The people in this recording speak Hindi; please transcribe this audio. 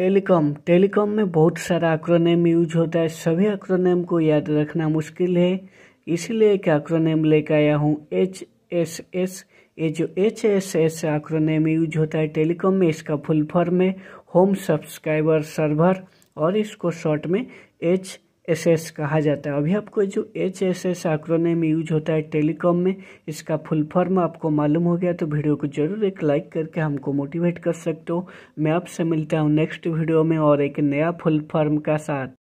टेलीकॉम टेलीकॉम में बहुत सारा एक्रोनेम यूज होता है सभी एक्रोनेम को याद रखना मुश्किल है इसीलिए एक एक्रोनेम लेकर आया हूँ एच एस एस ये जो H S S acronym use होता है टेलीकॉम में इसका फुल फॉर्म है होम सब्सक्राइबर सर्वर और इसको शॉर्ट में एच एस एस कहा जाता है अभी आपको जो एच एस एस में यूज होता है टेलीकॉम में इसका फुल फॉर्म आपको मालूम हो गया तो वीडियो को जरूर एक लाइक करके हमको मोटिवेट कर सकते हो मैं आपसे मिलता हूँ नेक्स्ट वीडियो में और एक नया फुल फॉर्म का साथ